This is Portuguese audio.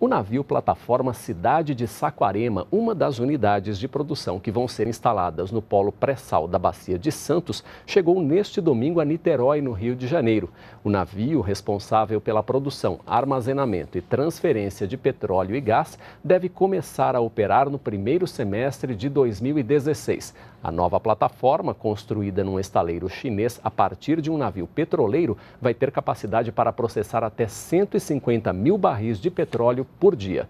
o navio plataforma Cidade de Saquarema, uma das unidades de produção que vão ser instaladas no polo pré-sal da Bacia de Santos, chegou neste domingo a Niterói, no Rio de Janeiro. O navio responsável pela produção, armazenamento e transferência de petróleo e gás deve começar a operar no primeiro semestre de 2016. A nova plataforma, construída num estaleiro chinês a partir de um navio petroleiro, vai ter capacidade para processar até 150 mil barris de petróleo por dia.